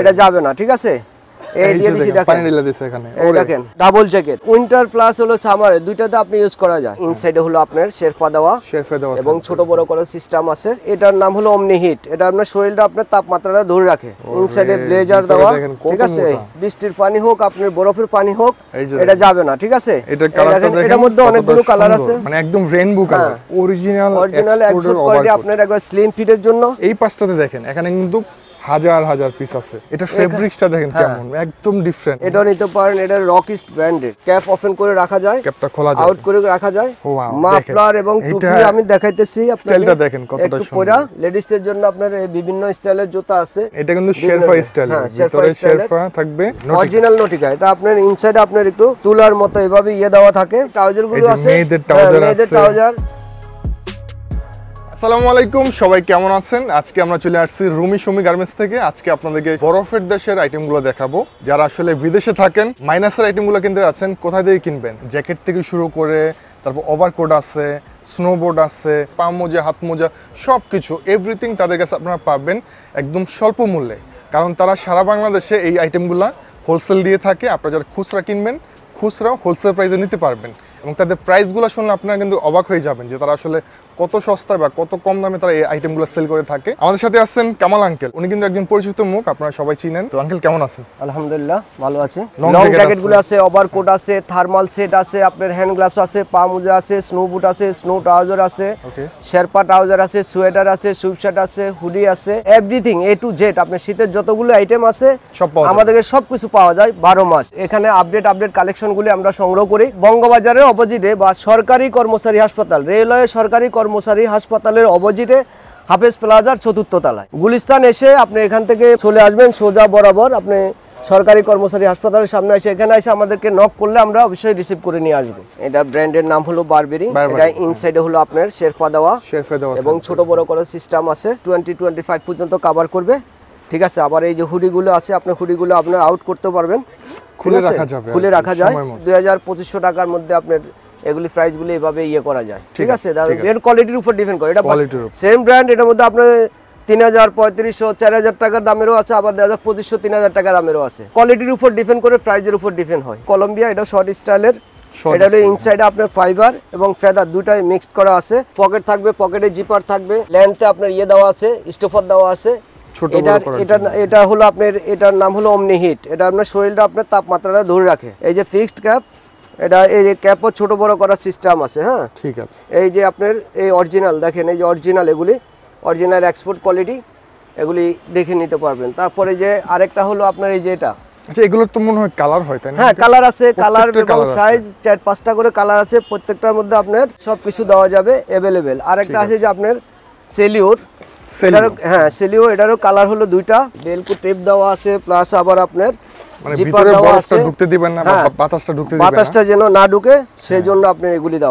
এটা যাবে না ঠিক আছে বৃষ্টির পানি হোক আপনার বরফের পানি হোক এটা যাবে না ঠিক আছে এটার মধ্যে অনেকগুলো কালার আছে মানে একদম অরিজিনাল হ্যাঁ। অরিজিনাল আপনার একবার স্লিম ফিটের জন্য এই পাঁচটাতে দেখেন এখানে কিন্তু হাজার হাজার পিস আছে এটা ফেব্রিক্সটা দেখেন হ্যাঁ। কেমন একদম ডিফারেন্ট এটা নিতে পারেন এটা রকিস্ট ব্র্যান্ডের ক্যাপ ওপেন করে রাখা যায় ক্যাপটা খোলা যায় আউট করে রাখা যায় মাফলার oh, এবং টুপি আমি দেখাইতেছি আপনাদের স্টাইলটা দেখেন কতটা সুন্দর একটু পরা লেডিসদের জন্য আপনার বিভিন্ন স্টাইলের জুতা আছে এটা কিন্তু শেরফা হ্যাঁ, স্টাইল ভিতরে শেরফা থাকবে অরিজিনাল নটিকা এটা আপনার ইনসাইড আপনার একটু তুলার মতো এভাবে ইয়ে দেওয়া থাকে ট্রাউজার গুলো আছে মেয়েদের ট্রাউজার হ্যাঁ, মেয়েদের ট্রাউজার আসসালামু আলাইকুম সবাই কেমন আছেন আজকে আমরা চলে আসছি রুমি সুমি গার্মেন্টস থেকে আজকে আপনাদেরকে বরফের দেশের আইটেমগুলো দেখাবো যারা আসলে বিদেশে থাকেন মাইনাসের আইটেমগুলো কিনতে আছেন কোথায় দিয়ে কিনবেন জ্যাকেট থেকে শুরু করে তারপর ওভারকোট আছে স্নোবোর্ড আছে পা মোজা হাত মোজা সব কিছু এভরিথিং তাদের কাছে আপনারা পাবেন একদম স্বল্প মূল্যে কারণ তারা সারা বাংলাদেশে এই আইটেমগুলো হোলসেল দিয়ে থাকে আপনারা যারা খুচরা কিনবেন খুচরা হোলসেল প্রাইসে নিতে পারবেন এবং তাদের প্রাইসগুলো শুনলে আপনারা কিন্তু অবাক হয়ে যাবেন যে তারা আসলে কত সস্তায় বা কত কম দামে তারা এই আইটেমগুলো সেল করে থাকে আমাদের সাথে আছেন কামাল আঙ্কেল উনি কিন্তু একজন পরিচিত মুখ আপনারা সবাই চিনেন তো আঙ্কেল কেমন আছেন আলহামদুলিল্লাহ ভালো আছে লং জ্যাকেটগুলো আছে ওভার কোট আছে থার্মাল সেট আছে আপনার হ্যান্ড গ্লাভস আছে পা মোজা আছে স্নো বুট আছে স্নো ট্রাউজার আছে শেরপা ট্রাউজার আছে সোয়েটার আছে সুইপ শার্ট আছে হুডি আছে এভরিথিং এ টু জেড আপনার শীতের যতগুলো আইটেম আছে সব আমাদের সব কিছু পাওয়া যায় বারো মাস এখানে আপডেট আপডেট কালেকশনগুলি আমরা সংগ্রহ করি বঙ্গবাজারের অপোজিটে বা সরকারি কর্মচারী হাসপাতাল রেলওয়ে সরকারি কর্মচারী হাসপাতালের অপোজিটে হাফেজ প্লাজার চতুর্থ তালায় গুলিস্তান এসে আপনি এখান থেকে চলে আসবেন সোজা বরাবর আপনি সরকারি কর্মচারী হাসপাতালের সামনে এসে এখানে এসে আমাদেরকে নক করলে আমরা অবশ্যই রিসিভ করে নিয়ে আসবো এটা ব্র্যান্ডের নাম হলো বারবেরি এটা ইনসাইডে হলো আপনার শেরফা দেওয়া এবং ছোট বড় করার সিস্টেম আছে টোয়েন্টি টোয়েন্টি ফাইভ পর্যন্ত কাভার করবে ঠিক আছে আবার এই যে হুডিগুলো আছে আপনার হুডিগুলো আপনার আউট করতে পারবেন খুলে রাখা যাবে খুলে রাখা যায় দুই হাজার পঁচিশশো টাকার মধ্যে আপনার এগুলি প্রাইসগুলো এভাবে ইয়ে করা যায় ঠিক আছে এর কোয়ালিটির উপর ডিপেন্ড করে এটা সেম ব্র্যান্ড এটার মধ্যে আপনার তিন হাজার পঁয়ত্রিশশো চার হাজার টাকার দামেরও আছে আবার দু হাজার পঁচিশশো তিন হাজার টাকার দামেরও আছে কোয়ালিটির উপর ডিপেন্ড করে প্রাইজের উপর ডিপেন্ড হয় কলম্বিয়া এটা শর্ট স্টাইলের এটা ইনসাইডে আপনার ফাইবার এবং ফেদার দুটাই মিক্সড করা আছে পকেট থাকবে পকেটে জিপার থাকবে ল্যান্থে আপনার ইয়ে দেওয়া আছে স্টোফার দেওয়া আছে ছোট এটা এটা হলো আপনার এটার নাম হলো অমনি হিট এটা আপনার শরীরটা আপনার তাপমাত্রাটা ধরে রাখে এই যে ফিক্সড ক্যাপ এটা এই যে ক্যাপও ছোট বড় করার সিস্টেম আছে হ্যাঁ ঠিক আছে এই যে আপনার এই অরিজিনাল দেখেন এই যে অরিজিনাল এগুলি অরিজিনাল এক্সপোর্ট কোয়ালিটি এগুলি দেখে নিতে পারবেন তারপরে যে আরেকটা হলো আপনার এই যে এটা আচ্ছা, এগুলোর তো মনে হয় কালার হয় হ্যাঁ কালার আছে কালার সাইজ চার পাঁচটা করে কালার আছে প্রত্যেকটার মধ্যে আপনার সব কিছু দেওয়া যাবে অ্যাভেলেবেল একটা আছে যে আপনার সেলিউর হ্যাঁ সেলিও এটারও কালার হলো দুইটা বেলকু টেপ দেওয়া আছে প্লাস আবার আপনার মানে হ্যাঁ, যেন না ঢুকে হ্যাঁ। আপনি এগুলি মানে,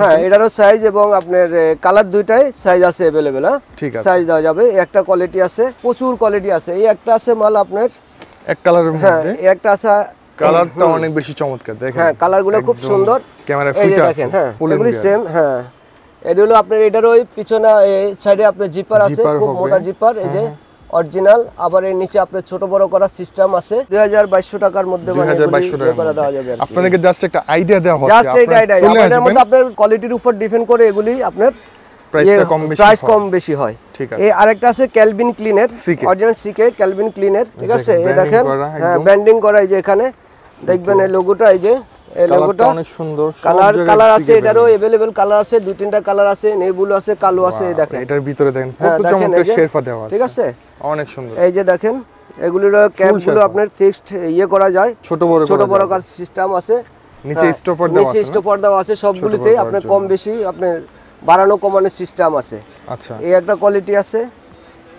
হ্যাঁ, হ্যাঁ এটারও সাইজ এবং আপনার কালার দুইটাই সাইজ আছে হ্যাঁ সাইজ দেওয়া যাবে একটা কোয়ালিটি আছে প্রচুর কোয়ালিটি আছে এই একটা আছে মাল আপনার একটা কালারটা অনেক বেশি চমৎকার খুব সুন্দর হ্যাঁ সেম হ্যাঁ এটা হলো আপনার এটার ওই পিছনে সাইডে আপনার জিপার আছে খুব মোটা জিপার এই যে অরিজিনাল হ্যাঁ, হ্যাঁ। আবার এর নিচে আপনার ছোট বড় করার সিস্টেম আছে 2200 টাকার মধ্যে মানে ইয়ে করা দেওয়া যাবে আপনাদের জাস্ট একটা আইডিয়া দেওয়া হচ্ছে জাস্ট এটা আইডিয়া আপনাদের মধ্যে আপনার কোয়ালিটির উপর ডিপেন্ড করে এগুলি আপনার প্রাইস ইয়ে, কম বেশি হয় এই আরেকটা আছে ক্যালভিন ক্লিনের অরিজিনাল সিকে ক্যালভিন ক্লিনের ঠিক আছে এই দেখেন হ্যাঁ ব্যান্ডিং করা এই যে এখানে দেখবেন এই লোগোটা এই যে এই লোগোটা অনেক সুন্দর কালার কালার আছে এটারও अवेलेबल কালার আছে দুই তিনটা কালার আছে নেবুল আছে কালো আছে এই দেখেন এটার ভিতরে দেখেন কত হ্যাঁ, চমৎকার শেরফা দেওয়া আছে ঠিক আছে অনেক সুন্দর এই যে দেখেন এগুলোর আপনার ফিক্সড ইয়ে করা যায় ছোট বড় ছোট বড় কার সিস্টেম আছে নিচে স্টপার হ্যাঁ, দেওয়া আছে নিচে স্টপার দেওয়া আছে সবগুলোতে আপনার কম বেশি আপনার বাড়ানো কমানোর সিস্টেম আছে আচ্ছা এই একটা কোয়ালিটি আছে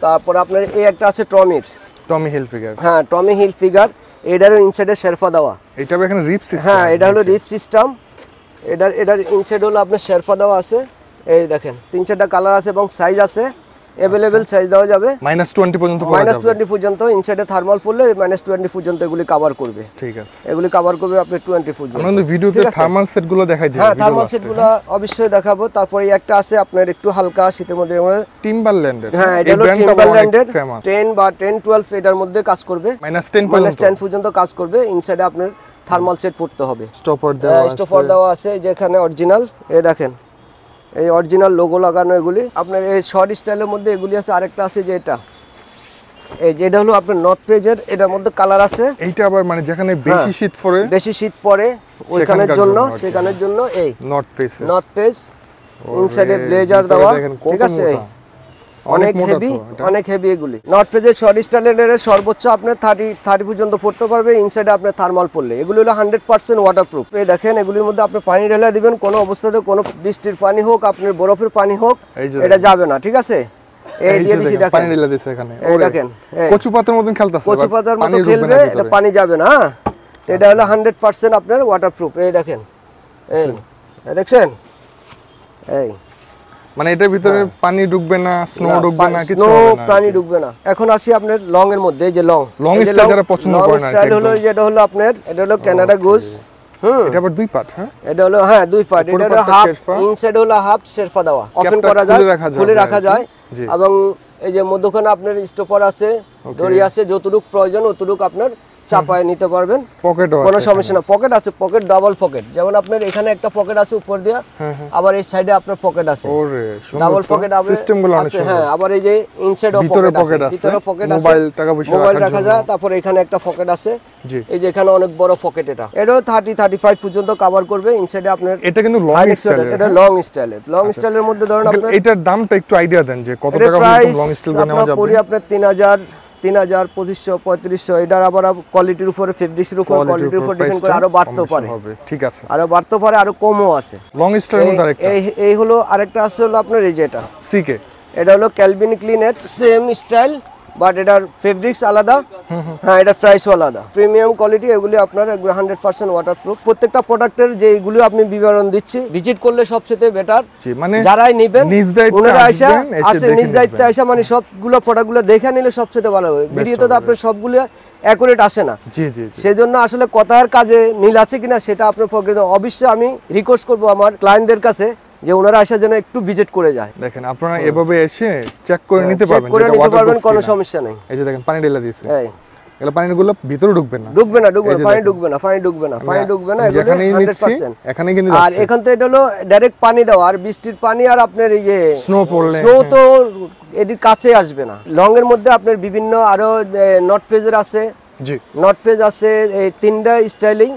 তারপর আপনার এই একটা আছে টমির টমি হিল ফিগার হ্যাঁ টমি হিল ফিগার এটারও ইনসাইডে শেরফা দেওয়া এটা এখানে রিপ সিস্টেম হ্যাঁ এটা হলো রিপ সিস্টেম এটার এটার ইনসাইড হলো আপনার শেরফা দেওয়া আছে এই দেখেন তিন চারটা কালার আছে এবং সাইজ আছে এভেলেবেল সাইজ দেওয়া যাবে -20 পর্যন্ত -20 পর্যন্ত ইনসাইডে থার্মাল পড়লে -20 পর্যন্ত এগুলি কভার করবে ঠিক আছে এগুলি কভার করবে আপনি 20 পর্যন্ত আমরা ভিডিওতে থার্মাল সেটগুলো দেখাই দিই হ্যাঁ থার্মাল সেটগুলো অবশ্যই দেখাবো তারপরে একটা আছে আপনার একটু হালকা শীতের মধ্যে টিম্বারল্যান্ডের হ্যাঁ এটা হলো টিম্বারল্যান্ডের 10 বা 10 12 এটার মধ্যে কাজ করবে -10 পর্যন্ত -10 পর্যন্ত কাজ করবে ইনসাইডে আপনার থার্মাল সেট পড়তে হবে স্টপার হ্যাঁ, দেওয়া আছে স্টপার দেওয়া আছে যেখানে অরিজিনাল এ দেখেন এই অরিজিনাল লোগো লাগানো এগুলি আপনার এই শর্ট স্টাইলের মধ্যে এগুলি আছে আরেকটা আছে যে এটা এই যেটা হলো আপনার নর্থ পেজের এটার মধ্যে কালার আছে এইটা আবার মানে যেখানে বেশি হ্যাঁ, শীত পড়ে বেশি শীত পড়ে ওইখানের জন্য সেখানের জন্য এই নর্থ পেজ নর্থ পেজ ইনসাইডে ব্লেজার দেওয়া ঠিক আছে অনেক হেভি অনেক হেভি এগুলি নট পেজের শর্ট স্টাইলের সর্বোচ্চ আপনার থার্টি থার্টি পর্যন্ত পড়তে পারবে ইনসাইডে আপনার থার্মাল পড়লে এগুলো হলো হান্ড্রেড পার্সেন্ট ওয়াটারপ্রুফ এই দেখেন এগুলির মধ্যে আপনি পানি ঢেলা দিবেন কোনো অবস্থাতে কোনো বৃষ্টির পানি হোক আপনার বরফের পানি হোক এটা যাবে না ঠিক আছে এই মতো খেলবে পানি যাবে না হ্যাঁ? আচ্ছা। এটা হলো হান্ড্রেড পার্সেন্ট আপনার ওয়াটারপ্রুফ এই দেখেন এই আচ্ছা। দেখছেন এই মানে এটার ভিতরে হ্যাঁ। পানি ঢুকবে না স্নো ঢুকবে না কিছু স্নো পানি ঢুকবে না এখন আসি আপনার লং এর মধ্যে যে লং লং স্টাইল যারা পছন্দ করেন লং স্টাইল হলো যেটা হলো আপনার এটা হলো কানাডা গোস হুম এটা আবার দুই পার্ট হ্যাঁ এটা হলো হ্যাঁ দুই পার্ট এটা হলো হাফ ইনসাইড হলো হাফ শেরফা দেওয়া ওপেন করা যায় খুলে রাখা যায় হ্যাঁ, এবং এই যে মধ্যখানে আপনার স্টপার আছে দড়ি আছে যতটুক প্রয়োজন অতটুক আপনার চাপায় নিতে পারবেন পকেট কোনো সমস্যা না পকেট আছে পকেট ডাবল পকেট যেমন আপনার এখানে একটা পকেট আছে উপর দিয়ে হ্যাঁ, হ্যাঁ। আবার এই সাইডে আপনার পকেট আছে ডাবল পকেট সিস্টেমগুলো আছে হ্যাঁ আবার এই যে ইনসাইড ভিতরে পকেট আছে ভিতরে পকেট আছে মোবাইল টাকা পয়সা মোবাইল রাখা যায় তারপর এখানে একটা পকেট আছে এই যে এখানে অনেক বড় পকেট এটা এটাও 30 35 পর্যন্ত কভার করবে ইনসাইডে আপনার এটা কিন্তু লং স্টাইল এটা লং স্টাইল লং স্টাইলের মধ্যে ধরুন আপনার এটার দামটা একটু আইডিয়া দেন যে কত টাকা লং স্টাইল নেওয়া যাবে আপনার 3000 তিন হাজার পঁচিশশো পঁয়ত্রিশশো এটার আবার কোয়ালিটির উপরে ফেব্রিক্সের উপর কোয়ালিটির উপর ডিপেন্ড করে আরো বাড়তে পারে ঠিক আছে আরো বাড়তে পারে আরো কমও আছে লং এই হলো আরেকটা আছে হলো আপনার এই যেটা সিকে এটা হলো ক্যালভিন ক্লিনের সেম স্টাইল বাট এটার ফেব্রিক্স আলাদা হ্যাঁ এটার প্রাইসও আলাদা প্রিমিয়াম কোয়ালিটি এগুলি আপনার হান্ড্রেড পার্সেন্ট ওয়াটার প্রুফ প্রত্যেকটা প্রোডাক্টের যে এইগুলো আপনি বিবরণ দিচ্ছি ভিজিট করলে সবচেয়ে বেটার মানে যারাই নিবেন ওনারা আসা আসে নিজ দায়িত্বে আসা মানে সবগুলো প্রোডাক্টগুলো দেখে নিলে সবচেয়ে ভালো হবে ভিডিওতে তো আপনার সবগুলো অ্যাকুরেট আসে না জি জি সেই জন্য আসলে কথার কাজে মিল আছে কিনা সেটা আপনার অবশ্যই আমি রিকোয়েস্ট করব আমার ক্লায়েন্টদের কাছে যে ওনারা আসার জন্য একটু ভিজিট করে যায় দেখেন আপনারা এভাবে এসে চেক করে হ্যাঁ, নিতে পারবেন চেক করে নিতে পারবেন কোনো সমস্যা নাই এই যে দেখেন পানি ঢেলে দিয়েছে এই এগুলো পানিগুলো ভিতরে ঢুকবে না ঢুকবে না ঢুকবে পানি ঢুকবে না পানি ঢুকবে না পানি ঢুকবে না এখানে এখানে কিন্তু আর এখান তো এটা হলো ডাইরেক্ট পানি দাও আর বৃষ্টির পানি আর আপনার এই যে স্নো পড়লে স্নো হ্যাঁ। তো এদিক কাছে আসবে না লং এর মধ্যে আপনার বিভিন্ন আরো নট পেজের আছে জি নট পেজ আছে এই তিনটা স্টাইলিং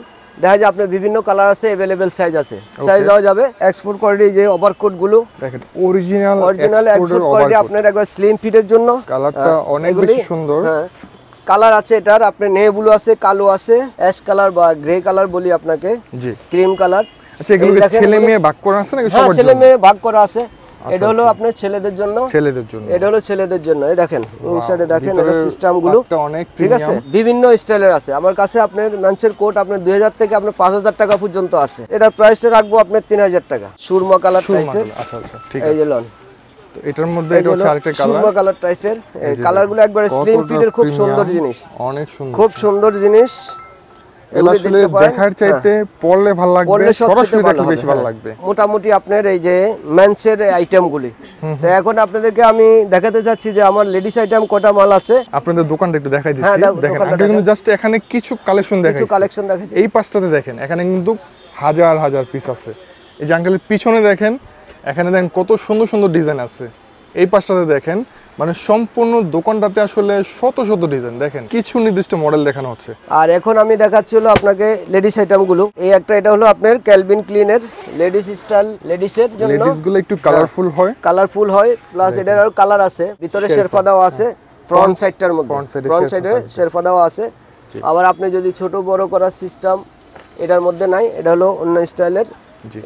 দেখা যায় আপনার বিভিন্ন কালার আছে अवेलेबल সাইজ আছে সাইজ দেওয়া যাবে এক্সপোর্ট কোয়ালিটি যে ওভারকোট গুলো দেখেন অরিজিনাল অরিজিনাল এক্সপোর্ট কোয়ালিটি আপনার একবার স্লিম ফিট এর জন্য কালারটা হ্যাঁ, অনেক বেশি সুন্দর কালার হ্যাঁ, আছে এটার আপনি নেভি ব্লু আছে কালো আছে অ্যাশ কালার বা গ্রে কালার বলি আপনাকে জি ক্রিম কালার আচ্ছা এগুলো ছেলে মেয়ে ভাগ করা আছে নাকি হ্যাঁ, সবার জন্য ছেলে মেয়ে ভাগ করা আছে আচ্ছা, এটা হলো আচ্ছা। আপনার ছেলেদের জন্য ছেলেদের জন্য এটা হলো ছেলেদের জন্য এই দেখেন ইনসাইডে দেখেন এটা সিস্টেম গুলো ঠিক আছে বিভিন্ন স্টাইলের আছে আমার কাছে আপনার মাঞ্চের কোট আপনার 2000 থেকে আপনার 5000 টাকা পর্যন্ত আছে এটা প্রাইসটা রাখবো আপনার 3000 টাকা সুরমা কালার টাইপের আচ্ছা আচ্ছা ঠিক আছে এই যে লন এটার মধ্যে এটা হচ্ছে আরেকটা কালার সুরমা কালার টাইপের কালারগুলো একবারে স্লিম ফিটের খুব সুন্দর জিনিস অনেক সুন্দর খুব সুন্দর জিনিস আসলে দেখার হ্যাঁ। চাইতে পড়লে ভালো লাগবে সরাসরি দেখলে বেশি ভালো লাগবে মোটামুটি আপনার এই যে আইটেমগুলি তো এখন আপনাদেরকে আমি দেখাতে যে আমার লেডিস আইটেম কটা মাল আছে আপনাদের দোকানটা একটু দেখাই দিচ্ছি হ্যাঁ, দেখেন কিন্তু জাস্ট এখানে কিছু কালেকশন দেখাই কিছু কালেকশন দেখাইছি এই পাঁচটাতে দেখেন এখানে কিন্তু হাজার হাজার পিস আছে এই জাঙ্গালের পিছনে দেখেন এখানে দেখেন কত সুন্দর সুন্দর ডিজাইন আছে এই পাশটাতে দেখেন মানে সম্পূর্ণ দোকানটাতে আসলে শত শত ডিজাইন দেখেন কিছু নির্দিষ্ট মডেল দেখানো হচ্ছে আর এখন আমি দেখাচ্ছি হলো আপনাকে লেডিস আইটেমগুলো এই একটা এটা হলো আপনার ক্যালভিন ক্লিনের লেডিস স্টাইল লেডিসের জন্য গুলো একটু কালারফুল হ্যাঁ, হয় কালারফুল হয় প্লাস এটার আরো কালার আছে ভিতরে শেরফা দাও হ্যাঁ। আছে ফ্রন্ট সাইডটার মধ্যে ফ্রন্ট সাইডে শেরফা দাও আছে আবার আপনি যদি ছোট বড় করার সিস্টেম এটার মধ্যে নাই এটা হলো অন্য স্টাইলের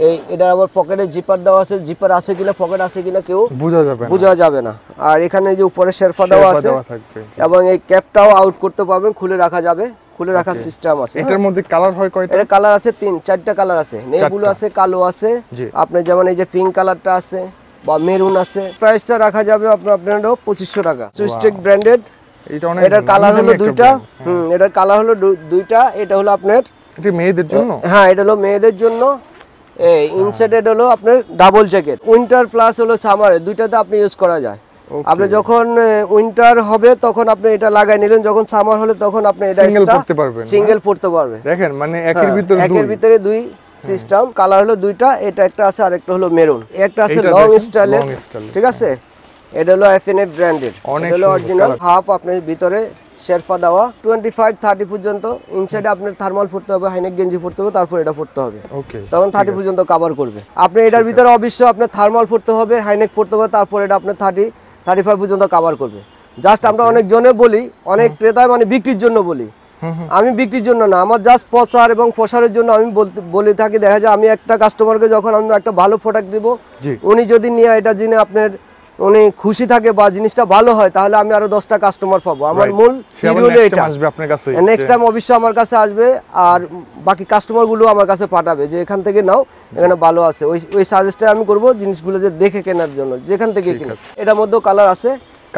এই এটা আবার পকেটে জিপার দেওয়া আছে জিপার আছে কিনা পকেট আছে কিনা কেউ বোঝা যাবে বোঝা যাবে না আর এখানে যে উপরে শেরফা দেওয়া আছে এবং এই ক্যাপটাও আউট করতে পারবেন খুলে রাখা যাবে খুলে রাখার সিস্টেম আছে এটার মধ্যে কালার হয় কয়টা এটা কালার আছে তিন চারটা কালার আছে নেভুলো আছে কালো আছে আপনি যেমন এই যে পিঙ্ক কালারটা আছে বা মেরুন আছে প্রাইসটা রাখা যাবে আপনার আপনারও পঁচিশশো টাকা সুইস্টেক ব্র্যান্ডেড এটার কালার হলো দুইটা হুম এটার কালার হলো দুইটা এটা হলো আপনার মেয়েদের জন্য হ্যাঁ এটা হলো মেয়েদের জন্য ইনসেটেড হলো আপনার ডাবল জ্যাকেট উইন্টার প্লাস হলো সামারে দুইটাতে আপনি ইউজ করা যায় আপনি যখন উইন্টার হবে তখন আপনি এটা লাগাই নিলেন যখন সামার হলে তখন আপনি এটা পড়তে পারবেন সিঙ্গেল পড়তে পারবে দেখেন মানে একের হ্যাঁ, ভিতরে একের ভিতরে দুই সিস্টেম কালার হলো দুইটা এটা একটা আছে আরেকটা হলো মেরুন একটা আছে লং স্টাইলের ঠিক আছে এটা হলো এফএনএফ ব্র্যান্ডেড এটা হলো অরিজিনাল হাফ আপনার ভিতরে শেরফা দেওয়া টোয়েন্টি ফাইভ থার্টি পর্যন্ত ইনসাইডে আপনার থার্মাল পড়তে হবে হাইনেক গেঞ্জি পড়তে হবে তারপর এটা পড়তে হবে তখন থার্টি পর্যন্ত কাভার করবে আপনি এটার ভিতরে অবশ্য আপনার থার্মাল পড়তে হবে হাইনেক পড়তে হবে তারপর এটা আপনার থার্টি থার্টি ফাইভ পর্যন্ত কাভার করবে জাস্ট আমরা জনে বলি অনেক ক্রেতায় মানে বিক্রির জন্য বলি আমি বিক্রির জন্য না আমার জাস্ট প্রচার এবং প্রসারের জন্য আমি বলে থাকি দেখা যায় আমি একটা কাস্টমারকে যখন আমি একটা ভালো প্রোডাক্ট দিব উনি যদি নিয়ে এটা জেনে আপনার উনি খুশি থাকে বা জিনিসটা ভালো হয় তাহলে আমি আরো দশটা কাস্টমার পাবো আমার মূল এটা নেক্সট টাইম অবশ্যই আমার কাছে আসবে আর বাকি কাস্টমার গুলো আমার কাছে পাঠাবে যে এখান থেকে নাও এখানে ভালো আছে ওই ওই সাজেস্টটা আমি করবো জিনিসগুলো যে দেখে কেনার জন্য যেখান থেকে কিনা এটার মধ্যেও কালার আছে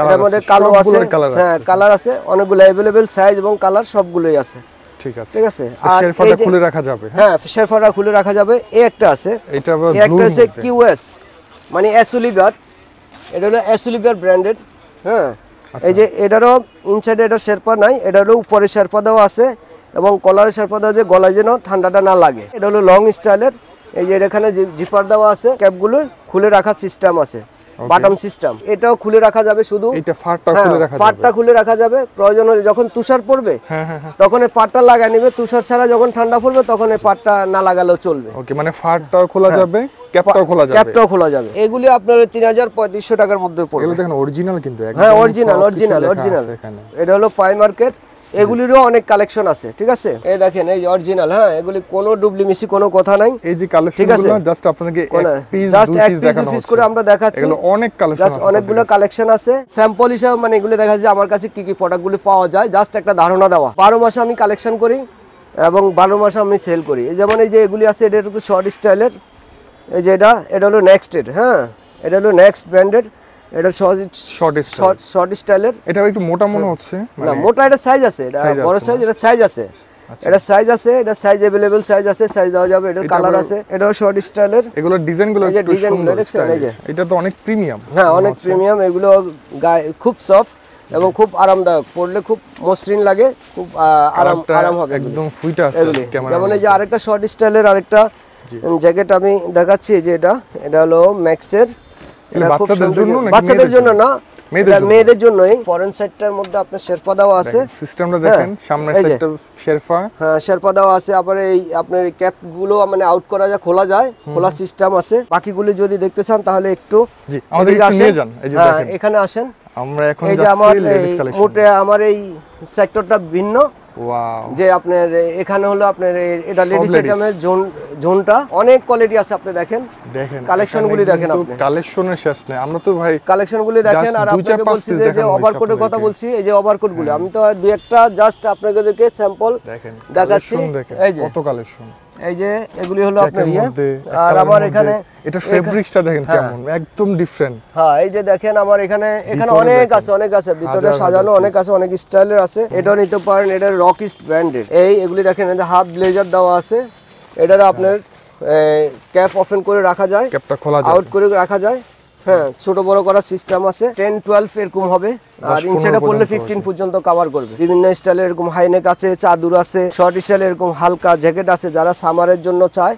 এটার মধ্যে কালো আছে হ্যাঁ কালার আছে অনেকগুলো অ্যাভেলেবেল সাইজ এবং কালার সবগুলোই আছে ঠিক আছে ঠিক আছে আর শেরফাটা খুলে রাখা যাবে হ্যাঁ? হ্যাঁ শেরফাটা খুলে রাখা যাবে এই একটা আছে এটা একটা আছে কিউএস মানে অ্যাসুলিভার এটা হলো অ্যাসুলিভার ব্র্যান্ডেড হ্যাঁ আচ্ছা। এই যে এটারও ইনসাইডে এটা শেরপা নাই এটা হলো উপরে শেরপা দেওয়া আছে এবং কলারের শেরপা দেওয়া যে গলায় যেন ঠান্ডাটা না লাগে এটা হলো লং স্টাইলের এই যে এখানে জিপার দেওয়া আছে ক্যাপগুলো খুলে রাখার সিস্টেম আছে বাটন সিস্টেম এটাও খুলে রাখা যাবে শুধু এটা ফাটটা হ্যাঁ, খুলে রাখা যাবে ফাটটা খুলে রাখা যাবে প্রয়োজন হলে যখন তুষার পড়বে হ্যাঁ, হ্যাঁ, তখন এই ফাটটা লাগায় নেবে তুষার ছাড়া যখন ঠান্ডা পড়বে তখন এই ফাটটা না লাগালেও চলবে ওকে মানে ফাটটাও খোলা যাবে ক্যাপটাও খোলা যাবে ক্যাপটাও খোলা যাবে এগুলি আপনার 3500 টাকার মধ্যে পড়বে এগুলো দেখেন অরিজিনাল কিন্তু হ্যাঁ অরিজিনাল অরিজিনাল অরিজিনাল এটা হলো ফাই মার্কেট এগুলিরও অনেক কালেকশন আছে ঠিক আছে এই দেখেন এই অরিজিনাল হ্যাঁ এগুলি কোনো ডুপ্লিমিসি কোনো কথা নাই এই যে কালেকশন ঠিক আছে জাস্ট জাস্ট এক পিস মানে পিস করে আমরা দেখাচ্ছি অনেক কালেকশন জাস্ট অনেকগুলো কালেকশন আছে স্যাম্পল হিসাবে মানে এগুলো দেখা যাচ্ছে আমার কাছে কি কি প্রোডাক্টগুলি পাওয়া যায় জাস্ট একটা ধারণা দেওয়া বারো মাসে আমি কালেকশন করি এবং বারো মাসে আমি সেল করি যেমন এই যে এগুলি আছে এটা একটু শর্ট স্টাইলের এই যে এটা এটা হলো নেক্সট এর হ্যাঁ এটা হলো নেক্সট ব্র্যান্ডেড এটা সহজ শর্ট শর্ট স্টাইলের এটা একটু মোটা মনে হচ্ছে না মানে মোটা এটা সাইজ আছে এটা বড় সাইজ এটা সাইজ আচ্ছা। আছে এটা সাইজ আছে এটা সাইজ अवेलेबल সাইজ আছে সাইজ দেওয়া যাবে এটার কালার আছে এটাও শর্ট স্টাইলের এগুলো ডিজাইনগুলো এই ডিজাইন গুলো দেখছেন এই যে এটা তো অনেক প্রিমিয়াম হ্যাঁ অনেক প্রিমিয়াম এগুলো গায়ে খুব সফট এবং খুব আরামদায়ক পড়লে খুব মসৃণ লাগে খুব আরাম আরাম হবে একদম ফুইটা আছে যেমন এই যে আরেকটা শর্ট স্টাইলের আরেকটা জ্যাকেট আমি দেখাচ্ছি যে এটা এটা হলো ম্যাক্সের বাচ্চাদের জন্য না মেয়েদের জন্যই ফরেন সেটটার মধ্যে আপনার শেরপা দেওয়া আছে সিস্টেমটা দেখেন হ্যাঁ, সামনে শেরপা হ্যাঁ শেরপা দেওয়া আছে আবার এই আপনার ক্যাপ গুলো মানে আউট করা যায় খোলা যায় খোলা সিস্টেম আছে বাকিগুলো যদি দেখতে চান তাহলে একটু জি আমাদের নিয়ে যান এই যে হ্যাঁ, দেখেন এখানে আসেন আমরা এখন এই যে আমার মোটে আমার এই সেক্টরটা ভিন্ন যে আপনার এখানে হলো আপনার এটা লেডিস আইটেমের জোন জোনটা অনেক কোয়ালিটি আছে আপনি দেখেন দেখেন কালেকশন গুলি দেখেন আপনি কালেকশনের শেষ নেই আমরা তো ভাই কালেকশন গুলি দেখেন আর আপনাকে বলছি যে যে ওভারকোটের কথা বলছি এই যে ওভারকোট গুলো হ্যাঁ। আমি তো দুই একটা জাস্ট আপনাদেরকে স্যাম্পল দেখাচ্ছি এই যে কত কালেকশন এই যে এগুলি হলো আপনার ইয়ে আর আমার এখানে এটা ফেব্রিক্সটা দেখেন হ্যাঁ। কেমন একদম ডিফারেন্ট হ্যাঁ এই যে দেখেন আমার এখানে এখানে অনেক আছে অনেক আছে ভিতরে সাজানো অনেক আছে অনেক স্টাইলের আছে এটা নিতে পারেন এটা রকিস্ট ব্র্যান্ডের এই এগুলি দেখেন এটা হাফ ব্লেজার দেওয়া আছে এটা হ্যাঁ। আপনার ক্যাপ ওপেন করে রাখা যায় ক্যাপটা খোলা যায় আউট করে রাখা যায় হ্যাঁ ছোট বড় করার সিস্টেম আছে টেন টুয়েলভ এরকম হবে আর ইঞ্চেটা পড়লে ফিফটিন পর্যন্ত কভার করবে বিভিন্ন স্টাইলে এরকম হাইনেক আছে চাদুর আছে শর্ট স্টাইল এরকম হালকা জ্যাকেট আছে যারা সামারের জন্য চায়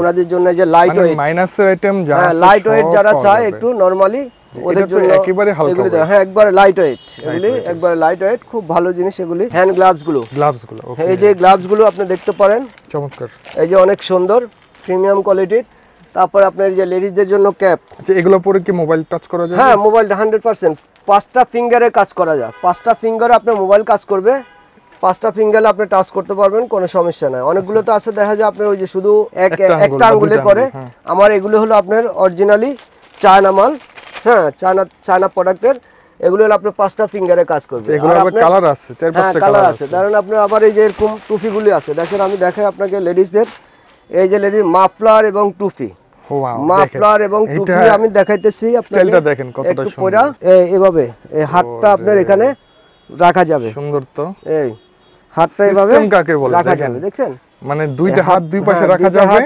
ওনাদের জন্য যে লাইট ওয়েট মাইনাসের আইটেম যারা লাইট ওয়েট যারা চায় একটু নরমালি ওদের জন্য একেবারে হালকা হ্যাঁ একবারে লাইট ওয়েট এগুলি একবারে লাইট ওয়েট খুব ভালো জিনিস এগুলি হ্যান্ড গ্লাভস গুলো গ্লাভস গুলো হ্যাঁ, এই যে গ্লাভস গুলো আপনি দেখতে পারেন চমৎকার এই যে অনেক সুন্দর প্রিমিয়াম কোয়ালিটির তারপর আপনার যে লেডিসদের জন্য ক্যাপ আচ্ছা এগুলো পরে কি মোবাইল টাচ করা যায় হ্যাঁ মোবাইল 100% পাঁচটা ফিঙ্গারে কাজ করা যায় পাঁচটা ফিঙ্গারে আপনার মোবাইল কাজ করবে পাঁচটা ফিঙ্গারে আপনি টাচ করতে পারবেন কোনো সমস্যা নাই অনেকগুলো তো আছে দেখা যায় আপনার ওই যে শুধু এক একটা আঙ্গুলে করে হ্যাঁ। আমার এগুলো হলো আপনার অরিজিনালি চায়না মাল হ্যাঁ চায়না চায়না প্রোডাক্টের এগুলো হলো আপনার পাঁচটা ফিঙ্গারে কাজ করবে আচ্ছা, এগুলো আপনার কালার আছে চার পাঁচটা কালার হ্যাঁ, আছে ধরেন আপনার আবার এই যে এরকম টুপিগুলি আছে দেখেন আমি দেখাই আপনাকে লেডিসদের এই যে লেডি মাফলার এবং টুপি মাফলার এবং টুপি আমি দেখাইতেছি এইভাবে এই হাতটা আপনার এখানে রাখা যাবে সুন্দর তো এই হাতটা এইভাবে রাখা যাবে দেখছেন মানে দুইটা হাত দুই পাশে হ্যাঁ, রাখা যাবে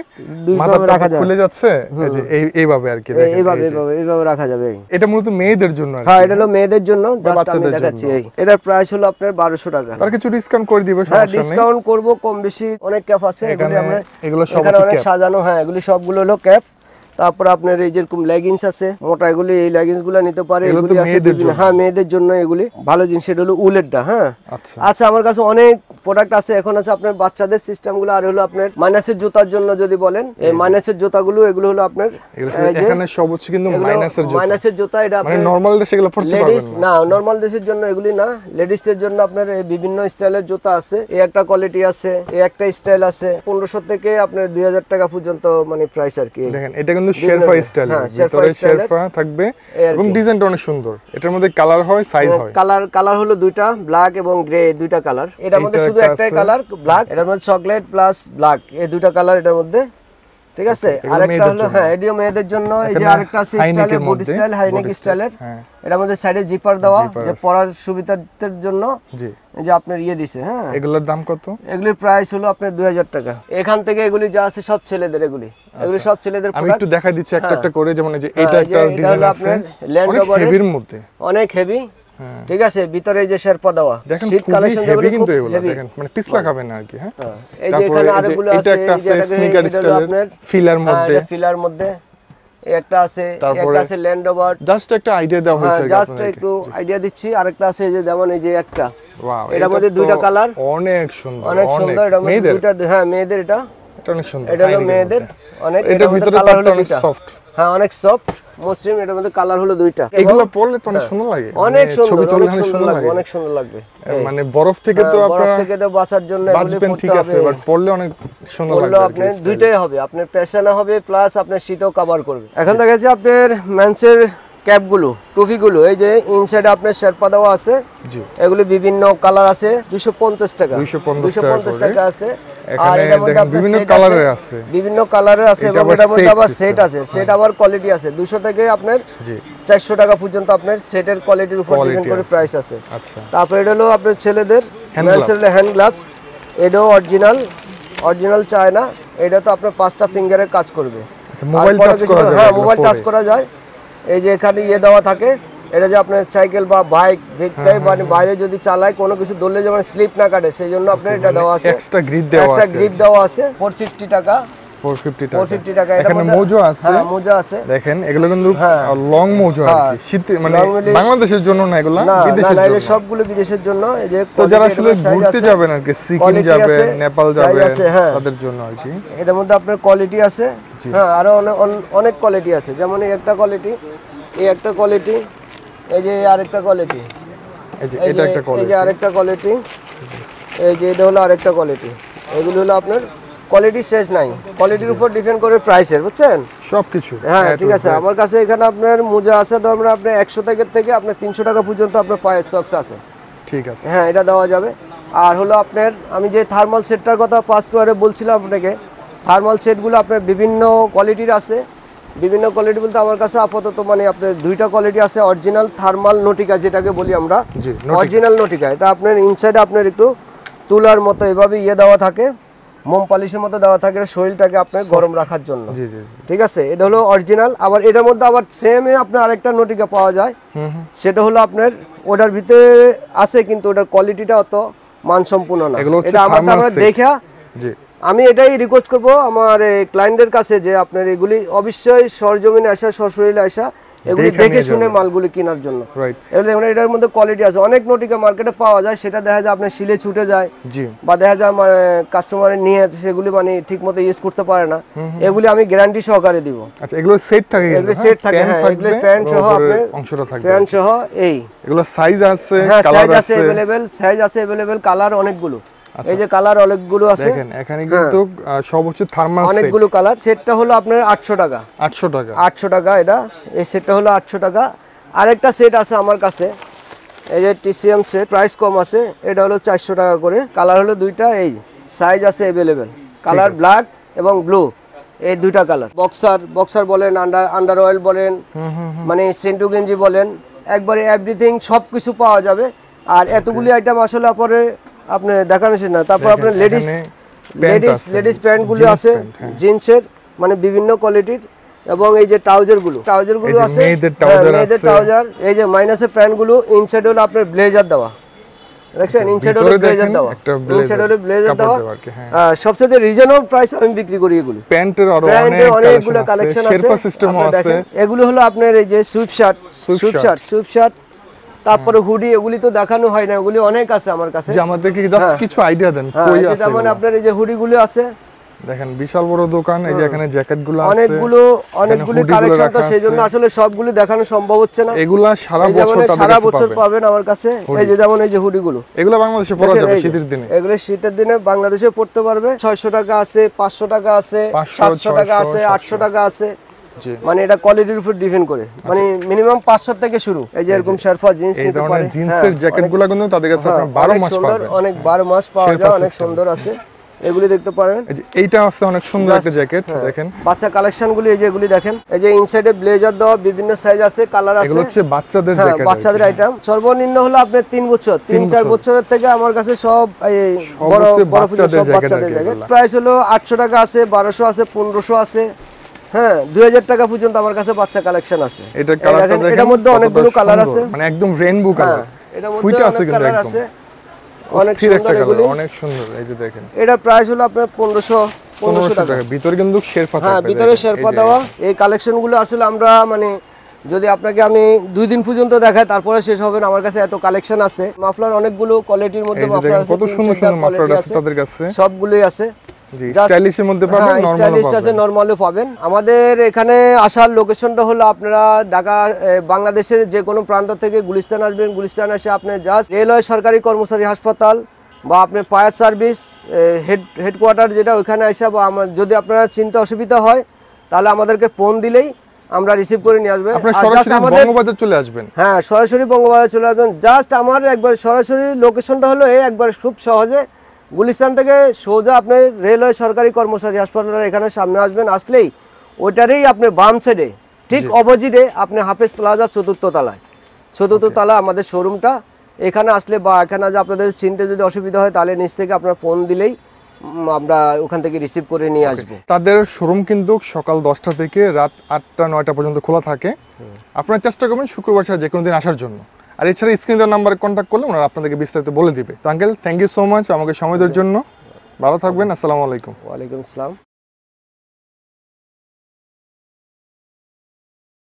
মাথা টাকা খুলে যাচ্ছে যে এই এইভাবে আর কি এইভাবে এইভাবে এইভাবে রাখা যাবে এটা মূলত মেয়েদের জন্য হ্যাঁ এটা হলো মেয়েদের জন্য জাস্ট আমি দেখাচ্ছি এই এটার প্রাইস হলো আপনার 1200 টাকা তার কিছু ডিসকাউন্ট করে দিবে হ্যাঁ ডিসকাউন্ট করব কম বেশি অনেক ক্যাপ আছে এগুলো আমরা এগুলো সব ক্যাপ সাজানো হ্যাঁ এগুলো সবগুলো হলো ক্যাপ তারপর আপনার এই যেরকম লেগিংস আছে মোটা এগুলি এই লেগিংস গুলো নিতে পারে হ্যাঁ মেয়েদের জন্য এগুলি ভালো জিনিস সেটা হলো উলেটটা হ্যাঁ আচ্ছা।, আচ্ছা আমার কাছে অনেক প্রোডাক্ট আছে এখন আছে আপনার বাচ্চাদের সিস্টেম গুলো আর হলো আপনার মাইনাসের জুতার জন্য যদি বলেন এই মাইনাসের গুলো এগুলো হলো আপনার কিন্তু মাইনাসের জুতা এটা মানে লেডিস না নরমাল দেশের জন্য এগুলি না লেডিস দের জন্য আপনার বিভিন্ন স্টাইলের জুতা আছে এই একটা কোয়ালিটি আছে এই একটা স্টাইল আছে পনেরোশো থেকে আপনার দুই টাকা পর্যন্ত মানে প্রাইস আর কি দেখেন এটা কিন্তু শেরফা স্টাইল হ্যাঁ, ভিতরে শেরফা থাকবে এবং ডিজাইনটা অনেক সুন্দর এটার মধ্যে কালার হয় সাইজ হয় কালার কালার হলো দুইটা ব্ল্যাক এবং গ্রে দুইটা কালার এটার মধ্যে শুধু একটাই কালার ব্ল্যাক এটার মধ্যে চকলেট প্লাস ব্ল্যাক এই দুইটা কালার এটার মধ্যে ঠিক আছে আরেকটা হলো হ্যাঁ এডিও মেয়েদের জন্য এই যে হ্যাঁ, আরেকটা আছে স্টাইলের বুট স্টাইল হাইনেক স্টাইলের এটার মধ্যে সাইডে জিপার হ্যাঁ। দেওয়া যে পরার সুবিধার জন্য জি যে আপনার ইয়ে দিছে হ্যাঁ এগুলোর দাম কত এগুলোর প্রাইস হলো আপনার 2000 টাকা এখান থেকে এগুলি যা আছে সব ছেলেদের এগুলি আচ্ছা। এগুলি সব ছেলেদের আমি একটু দেখাই দিচ্ছি একটা হ্যাঁ। একটা করে যেমন এই যে এটা একটা ডিজাইন আছে ল্যান্ড রোভারের মধ্যে অনেক হেভি হ্যাঁ। ঠিক আছে ভিতরে এই যে শেরপা দেওয়া শীত কালেকশন যেগুলো কিন্তু এগুলো দেখেন মানে পিছলা হ্যাঁ। খাবেন আর কি হ্যাঁ, হ্যাঁ এই যে এখানে আরেকগুলো আছে এটা একটা স্নিকার স্টাইলের ফিলার মধ্যে ফিলার মধ্যে একটা আছে একটা আছে ল্যান্ড ওভার জাস্ট একটা আইডিয়া দেওয়া হয়েছে জাস্ট একটু আইডিয়া দিচ্ছি আরেকটা আছে এই যে যেমন এই যে একটা ওয়াও এটা মধ্যে দুইটা কালার অনেক সুন্দর অনেক সুন্দর এটা মধ্যে দুইটা হ্যাঁ মেয়েদের এটা এটা অনেক সুন্দর এটা হলো মেয়েদের অনেক এটা ভিতরে কালার হলো সফট হ্যাঁ অনেক সফট মসৃণ এটার মধ্যে কালার হলো দুইটা এগুলো পরলে তো অনেক হ্যাঁ। সুন্দর লাগে অনেক মানে সুন্দর অনেক সুন্দর অনেক সুন্দর লাগবে মানে বরফ থেকে তো আপনার হ্যাঁ, বরফ থেকে তো বাঁচার জন্য ঠিক আছে বাট পরলে অনেক সুন্দর লাগবে আপনি দুইটাই হবে আপনার প্যাশন হবে প্লাস আপনার শীতও কভার করবে এখন দেখা যাচ্ছে আপনার ম্যানসের ক্যাপগুলো টুপিগুলো এই যে ইনসাইডে আপনার শেরপা দেওয়া আছে এগুলো বিভিন্ন কালার আছে দুশো পঞ্চাশ টাকা দুশো পঞ্চাশ টাকা আছে আর এটার মধ্যে বিভিন্ন কালারের আছে বিভিন্ন কালারের আছে এবং এটার মধ্যে আবার সেট আছে সেট হ্যাঁ। আবার কোয়ালিটি আছে দুশো থেকে আপনার চারশো টাকা পর্যন্ত আপনার সেটের কোয়ালিটির উপর ডিপেন্ড করে প্রাইস আছে আচ্ছা। তারপর এটা হলো আপনার ছেলেদের হ্যান্ড গ্লাভস এটাও অরিজিনাল অরিজিনাল চায় না এটা তো আপনার পাঁচটা ফিঙ্গারে কাজ করবে আচ্ছা, হ্যাঁ মোবাইল টাচ করা যায় এই যে এখানে ইয়ে দেওয়া থাকে এটা যে আপনার সাইকেল বা বাইক যেটাই হ্যাঁ, মানে হ্যাঁ, হ্যাঁ। বাইরে যদি চালায় কোনো কিছু দৌড়লে যেমন স্লিপ না কাটে সেই জন্য আপনার এটা দেওয়া মানে আছে এক্সট্রা গ্রিপ দেওয়া আছে এক্সট্রা গ্রিপ দেওয়া আছে ফোর টাকা টাকা এখানে হ্যাঁ, আছে দেখেন লং হ্যাঁ। হ্যাঁ। মানে সবগুলো বিদেশের জন্য এই যে জন্য আর কি এটার মধ্যে আপনার কোয়ালিটি আছে হ্যাঁ অনেক কোয়ালিটি আছে যেমন এই একটা কোয়ালিটি এই একটা কোয়ালিটি এই যে আরেকটা কোয়ালিটি এটা একটা এই যে আরেকটা কোয়ালিটি এই যে এটা হলো আরেকটা কোয়ালিটি এগুলো হলো আপনার কোয়ালিটি শেষ নাই কোয়ালিটির উপর ডিপেন্ড করে প্রাইসের বুঝছেন সবকিছু হ্যাঁ, হ্যাঁ ঠিক আছে আমার কাছে এখানে আপনার মোজা আছে ধরুন আপনি একশো টাকার থেকে আপনার তিনশো টাকা পর্যন্ত আপনার পায়ের সক্স আছে ঠিক আছে হ্যাঁ এটা দেওয়া যাবে আর হলো আপনার আমি যে থার্মাল সেটটার কথা ফার্স্ট ওয়ারে বলছিলাম আপনাকে থার্মাল সেটগুলো আপনার বিভিন্ন কোয়ালিটির আছে বিভিন্ন কোয়ালিটি বলতে আমার কাছে আপাতত মানে আপনার দুইটা কোয়ালিটি আছে অরিজিনাল থার্মাল নোটিকা যেটাকে বলি আমরা অরিজিনাল নোটিকা এটা আপনার ইনসাইডে আপনার একটু তুলার মতো এভাবে ইয়ে দেওয়া থাকে মোম পালিশের মতো দেওয়া থাকে শরীরটাকে আপনার গরম রাখার জন্য ঠিক আছে এটা হলো অরিজিনাল আবার এটার মধ্যে আবার সেমে আপনার আরেকটা নোটিকা পাওয়া যায় সেটা হলো আপনার ওটার ভিতরে আছে কিন্তু ওটার কোয়ালিটিটা অত মানসম্পূর্ণ না এটা আমারটা আমরা দেখা আমি এটাই রিকোয়েস্ট করব আমার ক্লায়েন্টদের কাছে যে আপনার এগুলি অবশ্যই সরজমিনে আসা সশরীরে আসা এগুলি দেখে শুনে মালগুলি কেনার জন্য এগুলো এটার মধ্যে কোয়ালিটি আছে অনেক নোটিকা মার্কেটে পাওয়া যায় সেটা দেখা যায় আপনার শিলে ছুটে যায় বা দেখা যায় মানে কাস্টমারে নিয়ে আছে সেগুলি মানে ঠিক মতো ইউজ করতে পারে না এগুলি আমি গ্যারান্টি সহকারে দিব আচ্ছা এগুলো সেট থাকে এগুলো সেট হ্যাঁ? থাকে হ্যাঁ এগুলো ফ্যান সহ আপনি অংশটা থাকবে ফ্যান সহ এই এগুলো সাইজ আছে হ্যাঁ সাইজ আছে अवेलेबल সাইজ আছে अवेलेबल কালার অনেকগুলো আচ্ছা। এই যে কালার অনেকগুলো আছে দেখেন এখানে হ্যাঁ। কিন্তু সর্বোচ্চ থার্মাল অনেকগুলো কালার সেটটা হলো আপনার 800 টাকা 800 টাকা 800 টাকা এটা এই সেটটা হলো 800 টাকা আরেকটা সেট আছে আমার কাছে এই যে টিসিএম সেট প্রাইস কম আছে এটা হলো 400 টাকা করে কালার হলো দুইটা এই সাইজ আছে अवेलेबल কালার ব্ল্যাক এবং ব্লু এই দুইটা কালার বক্সার বক্সার বলেন আন্ডার আন্ডার অয়েল বলেন মানে সেন্টু গেঞ্জি বলেন একবারে এভরিথিং সবকিছু পাওয়া যাবে আর এতগুলি আইটেম আসলে পরে আপনি দেখানো শেষ না তারপর আপনার লেডিস লেডিস লেডিস প্যান্টগুলো আছে হ্যাঁ। জিন্সের মানে বিভিন্ন কোয়ালিটির এবং এই যে ট্রাউজার গুলো ট্রাউজার গুলো আছে মেয়েদের হ্যাঁ, ট্রাউজার এই যে মাইনাসের প্যান্ট গুলো ইনসাইড হলো আপনার ব্লেজার দেওয়া দেখছেন ইনসাইড আচ্ছা, ব্লেজার দেওয়া ইনসাইড ব্লেজার দেওয়া হ্যাঁ। সবচেয়ে রিজনেবল প্রাইস আমি বিক্রি করি এগুলো প্যান্টের আরো অনেক অনেকগুলো কালেকশন আছে আছে এগুলো হলো আপনার এই যে sweatshirt sweatshirt sweatshirt তারপরে হুডি এগুলি তো দেখানো হয় না এগুলি অনেক আছে আমার কাছে আমাদেরকে জাস্ট হ্যাঁ। কিছু আইডিয়া দেন হ্যাঁ, কই আছে যেমন আপনার এই যে হুডি গুলো আছে দেখেন বিশাল বড় দোকান এই যে এখানে জ্যাকেটগুলো আছে অনেকগুলো অনেকগুলো কালেকশন তো সেই জন্য আসলে সবগুলো দেখানো সম্ভব হচ্ছে না এগুলো সারা বছর মানে সারা বছর পাবেন আমার কাছে এই যে যেমন এই যে হুডি গুলো এগুলো বাংলাদেশে পরা যাবে শীতের দিনে এগুলো শীতের দিনে বাংলাদেশে পড়তে পারবে 600 টাকা আছে 500 টাকা আছে 700 টাকা আছে 800 টাকা আছে মানে এটা কোয়ালিটির উপর ডিপেন্ড করে আচ্ছা। মানে মিনিমাম 500 থেকে শুরু এই যে এরকম শেরফা জিন্স নিতে পারে এই জিন্সের জ্যাকেটগুলো কিন্তু তাদের কাছে হ্যাঁ, আপনারা 12 মাস পাবেন অনেক 12 মাস পাওয়া যায় অনেক সুন্দর আছে এগুলি দেখতে পারেন এইটা আছে অনেক সুন্দর একটা জ্যাকেট দেখেন বাচ্চা কালেকশনগুলি এই যে এগুলি দেখেন এই যে ইনসাইডে ব্লেজার দাও বিভিন্ন সাইজ আছে কালার আছে এগুলো হচ্ছে বাচ্চাদের জ্যাকেট বাচ্চাদের আইটেম হ্যাঁ। সর্বনিম্ন হলো আপনি 3 বছর 3 4 বছরের থেকে আমার কাছে সব এই বড় বড় সব বাচ্চাদের জ্যাকেট প্রাইস হলো 800 টাকা আছে 1200 আছে 1500 আছে হ্যাঁ 2000 টাকা পর্যন্ত আমার কাছে বাচ্চা কালেকশন আছে এটা মধ্যে অনেকগুলো কালার আছে মানে একদম রেইনবো কালার হ্যাঁ, মধ্যে অনেক সুন্দর এগুলো অনেক সুন্দর এই যে দেখেন এটা প্রাইস হলো আপনার 1500 1500 টাকা ভিতরে কিন্তু শেরপা হ্যাঁ ভিতরে দেওয়া এই কালেকশনগুলো আসলে আমরা মানে যদি আপনাকে আমি দুই দিন পর্যন্ত দেখাই তারপরে শেষ হবে না আমার কাছে এত কালেকশন আছে মাফলার অনেকগুলো কোয়ালিটির মধ্যে মাফলার আছে কত সুন্দর সুন্দর মাফলার আছে তাদের কাছে সবগুলোই আছে হ্যাঁ, আমাদের এখানে আসার লোকেশনটা হলো আপনারা ঢাকা বাংলাদেশের যে কোনো প্রান্ত থেকে গুলিস্তান আসবেন গুলিস্তান এসে আপনি জাস্ট রেলওয়ে সরকারি কর্মচারী হাসপাতাল বা আপনার ফায়ার সার্ভিস হেড হেডকোয়ার্টার যেটা ওইখানে আসা বা আমার যদি আপনারা চিন্তা অসুবিধা হয় তাহলে আমাদেরকে ফোন দিলেই আমরা রিসিভ করে নিয়ে আসবেন বঙ্গবাজার চলে আসবেন হ্যাঁ সরাসরি বঙ্গবাজার চলে আসবেন জাস্ট আমার একবার সরাসরি লোকেশনটা হলো এই একবার খুব সহজে গুলিস্তান থেকে সোজা আপনি রেলওয়ে সরকারি কর্মচারী হাসপাতালের এখানে সামনে আসবেন আসলেই ওইটারেই আপনি বাম সাইডে ঠিক অপোজিটে আপনি হাফেজ প্লাজা চতুর্থ তলায় চতুর্থ তালা আমাদের শোরুমটা এখানে আসলে বা এখানে যে আপনাদের চিনতে যদি অসুবিধা হয় তাহলে নিচ থেকে আপনার ফোন দিলেই আমরা ওখান থেকে রিসিভ করে নিয়ে আসবো তাদের শোরুম কিন্তু সকাল দশটা থেকে রাত আটটা নয়টা পর্যন্ত খোলা থাকে আপনারা চেষ্টা করবেন শুক্রবার ছাড়া যে কোনো দিন আসার জন্য আর এছাড়া স্ক্রিন দেওয়ার নাম্বারে কন্ট্যাক্ট করলে ওনারা আপনাদেরকে বিস্তারিত বলে দিবে তো uncle thank you so much আমাকে সময় দেওয়ার জন্য ভালো থাকবেন আসসালামু আলাইকুম ওয়ালাইকুম আসসালাম